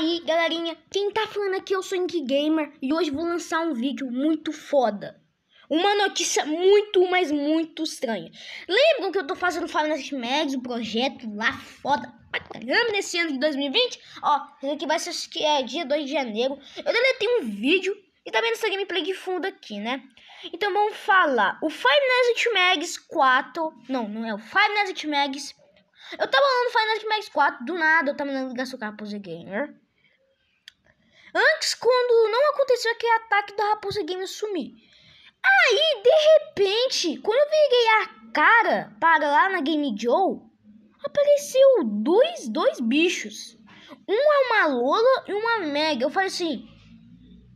aí, galerinha, quem tá falando aqui eu sou Ink Gamer e hoje vou lançar um vídeo muito foda. Uma notícia muito, mas muito estranha. Lembram que eu tô fazendo Finance Mags, um projeto lá foda pra caramba nesse ano de 2020? Ó, esse aqui vai ser acho que é dia 2 de janeiro. Eu deletei um vídeo e também tá nessa gameplay de fundo aqui, né? Então vamos falar. O Finance Mags 4. Não, não é o Finance Mags eu tava falando Final Fantasy Max 4 do nada, eu tava na ligação com a Pose Gamer. Antes, quando não aconteceu aquele ataque da Raposa Game sumir. Aí, de repente, quando eu virei a cara para lá na Game Joe, apareceu dois, dois bichos. Um é uma Lola e uma Mega. Eu falei assim,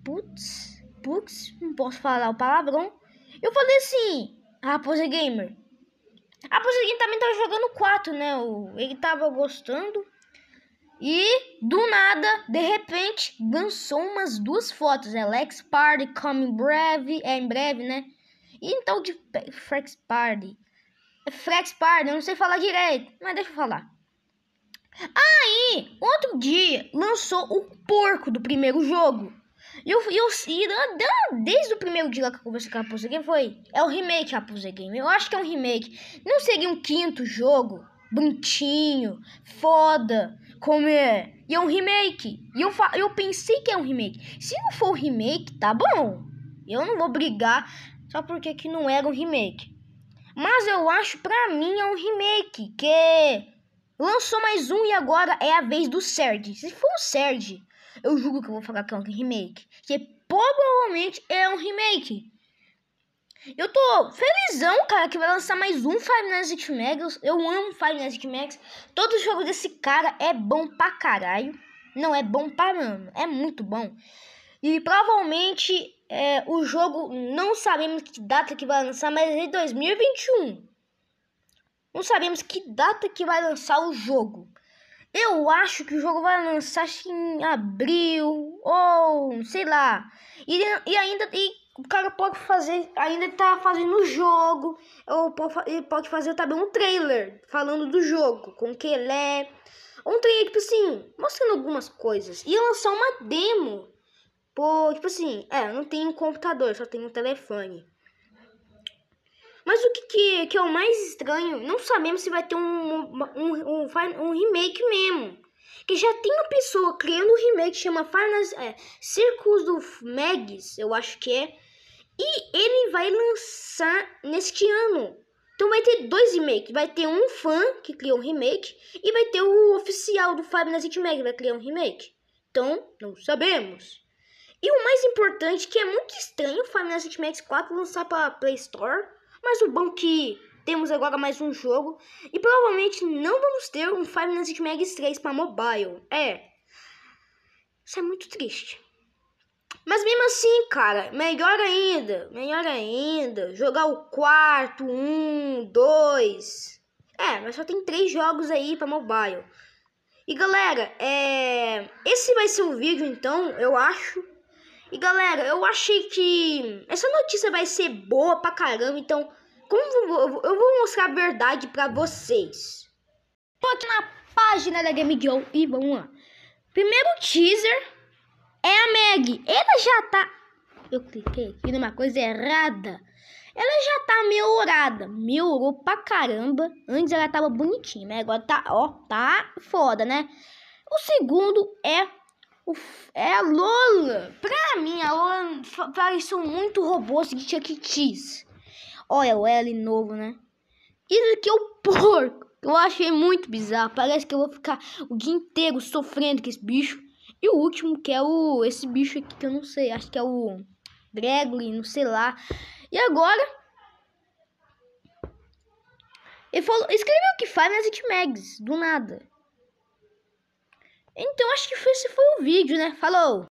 putz, putz, não posso falar o palavrão. Eu falei assim, Raposa Gamer. Raposa Gamer também tava jogando 4, né? Ele tava gostando. E do nada, de repente, lançou umas duas fotos. Alex né? Party coming em breve, é em breve, né? Então de Flex Party. Flex Party, eu não sei falar direito, mas deixa eu falar. Aí, outro dia, lançou o porco do primeiro jogo. E eu, eu, eu, desde o primeiro dia que eu conversei com a Raposa Game, foi... É o remake, Raposa Game. Eu acho que é um remake. Não seria um quinto jogo? bonitinho, foda, como é. E é um remake. E eu, eu pensei que é um remake. Se não for um remake, tá bom. Eu não vou brigar só porque que não era um remake. Mas eu acho pra mim é um remake, que lançou mais um e agora é a vez do Serge. Se for o Serge, eu julgo que eu vou falar que é um remake. Que provavelmente é um remake. Eu tô felizão, cara, que vai lançar mais um Five Nights at Megas. Eu amo Five Nights at Max. Todo jogo desse cara é bom pra caralho. Não, é bom pra mano. É muito bom. E provavelmente é, o jogo, não sabemos que data que vai lançar, mas é em 2021. Não sabemos que data que vai lançar o jogo. Eu acho que o jogo vai lançar em abril ou sei lá. E, e ainda o cara pode fazer, ainda tá fazendo o jogo, ou pode, fazer também um trailer falando do jogo, com que ele é. Um trailer, tipo assim, mostrando algumas coisas. E lançar uma demo. Pô, tipo assim, é, não tenho um computador, só tenho um telefone. Mas o que, que, que é o mais estranho, não sabemos se vai ter um, um, um, um remake mesmo. Que já tem uma pessoa criando um remake que chama Farnas, é, Circus do Megs eu acho que é. E ele vai lançar neste ano. Então vai ter dois remakes. Vai ter um fã que criou um remake. E vai ter o oficial do Fábio Nazit Mag vai criar um remake. Então, não sabemos. E o mais importante, que é muito estranho o Fábio Nazit Max 4 lançar para Play Store. Mas o bom é que temos agora mais um jogo e provavelmente não vamos ter um Five Nights at Mags 3 para mobile. É. Isso é muito triste. Mas mesmo assim, cara, melhor ainda, melhor ainda, jogar o quarto, um, dois. É, mas só tem três jogos aí para mobile. E galera, é... esse vai ser o vídeo então, eu acho. E galera, eu achei que essa notícia vai ser boa pra caramba, então como eu vou mostrar a verdade para vocês. Tô aqui na página da Game Girl e vamos lá. Primeiro teaser é a Meg. Ela já tá... Eu cliquei aqui numa coisa errada. Ela já tá melhorada. Melhorou pra caramba. Antes ela tava bonitinha, mas Agora tá, ó, tá foda, né? O segundo é é a Lola. Pra mim, a Lola pareceu muito robô seguinte a Kitis. Olha o L novo, né? Isso aqui é o porco. Eu achei muito bizarro. Parece que eu vou ficar o dia inteiro sofrendo com esse bicho. E o último que é o esse bicho aqui que eu não sei, acho que é o e não sei lá. E agora ele falou, escreveu que faz nas hitmags, do nada. Então acho que esse foi o vídeo, né? Falou!